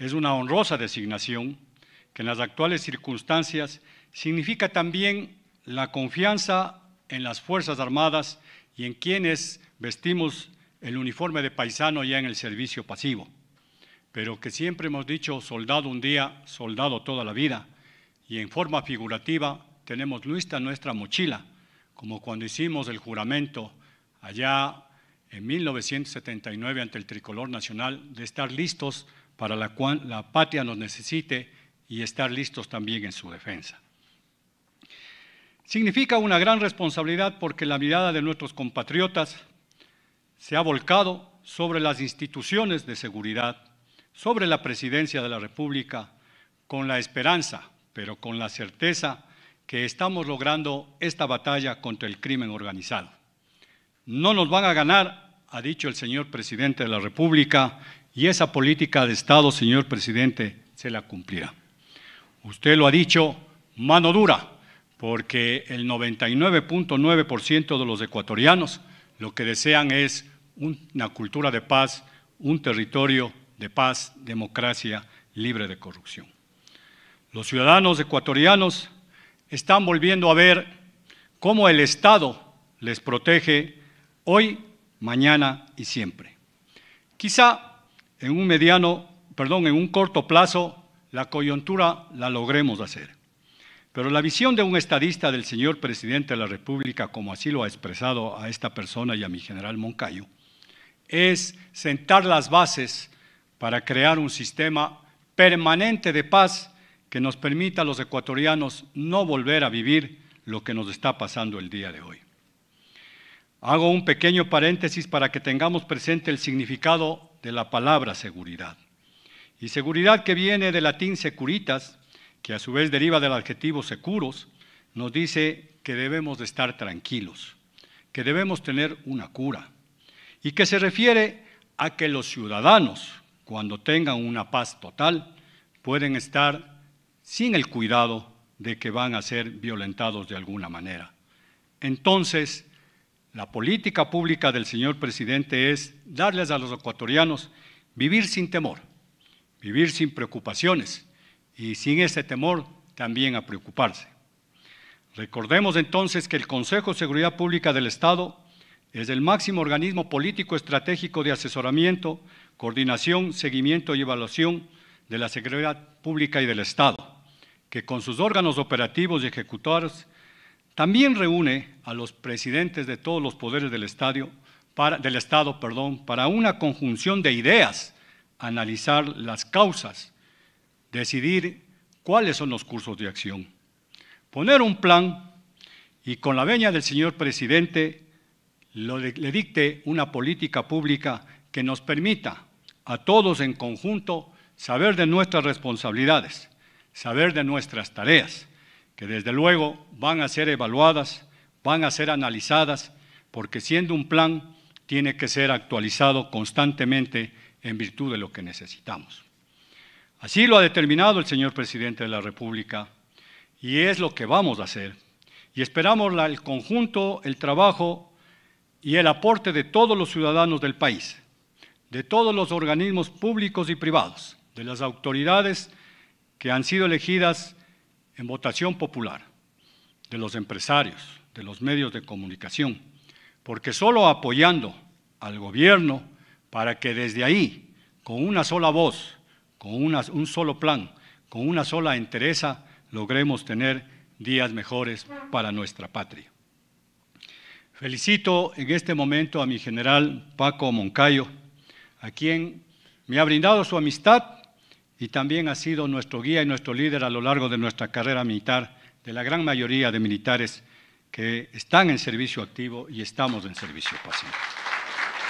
Es una honrosa designación que en las actuales circunstancias significa también la confianza en las Fuerzas Armadas y en quienes vestimos el uniforme de paisano ya en el servicio pasivo, pero que siempre hemos dicho soldado un día, soldado toda la vida, y en forma figurativa tenemos lista nuestra mochila, como cuando hicimos el juramento allá en 1979 ante el Tricolor Nacional de estar listos para la cual la patria nos necesite y estar listos también en su defensa. Significa una gran responsabilidad porque la mirada de nuestros compatriotas se ha volcado sobre las instituciones de seguridad, sobre la presidencia de la República, con la esperanza, pero con la certeza que estamos logrando esta batalla contra el crimen organizado. No nos van a ganar, ha dicho el señor presidente de la República, y esa política de Estado, señor presidente, se la cumplirá. Usted lo ha dicho, mano dura, porque el 99.9% de los ecuatorianos lo que desean es una cultura de paz, un territorio de paz, democracia, libre de corrupción. Los ciudadanos ecuatorianos están volviendo a ver cómo el Estado les protege hoy, mañana y siempre. Quizá en un mediano, perdón, en un corto plazo, la coyuntura la logremos hacer. Pero la visión de un estadista del señor presidente de la República, como así lo ha expresado a esta persona y a mi general Moncayo, es sentar las bases para crear un sistema permanente de paz que nos permita a los ecuatorianos no volver a vivir lo que nos está pasando el día de hoy. Hago un pequeño paréntesis para que tengamos presente el significado de la palabra seguridad. Y seguridad que viene del latín securitas, que a su vez deriva del adjetivo securos, nos dice que debemos de estar tranquilos, que debemos tener una cura, y que se refiere a que los ciudadanos, cuando tengan una paz total, pueden estar sin el cuidado de que van a ser violentados de alguna manera. Entonces, la política pública del señor presidente es darles a los ecuatorianos vivir sin temor, vivir sin preocupaciones y sin ese temor también a preocuparse. Recordemos entonces que el Consejo de Seguridad Pública del Estado es el máximo organismo político estratégico de asesoramiento, coordinación, seguimiento y evaluación de la seguridad pública y del Estado, que con sus órganos operativos y ejecutores también reúne a los presidentes de todos los poderes del, del Estado para una conjunción de ideas, analizar las causas, decidir cuáles son los cursos de acción, poner un plan y con la veña del señor presidente le dicte una política pública que nos permita a todos en conjunto saber de nuestras responsabilidades, saber de nuestras tareas que desde luego van a ser evaluadas, van a ser analizadas, porque siendo un plan tiene que ser actualizado constantemente en virtud de lo que necesitamos. Así lo ha determinado el señor presidente de la República y es lo que vamos a hacer. Y esperamos el conjunto, el trabajo y el aporte de todos los ciudadanos del país, de todos los organismos públicos y privados, de las autoridades que han sido elegidas en votación popular de los empresarios, de los medios de comunicación, porque solo apoyando al gobierno para que desde ahí, con una sola voz, con un solo plan, con una sola entereza, logremos tener días mejores para nuestra patria. Felicito en este momento a mi general Paco Moncayo, a quien me ha brindado su amistad y también ha sido nuestro guía y nuestro líder a lo largo de nuestra carrera militar, de la gran mayoría de militares que están en servicio activo y estamos en servicio pasivo.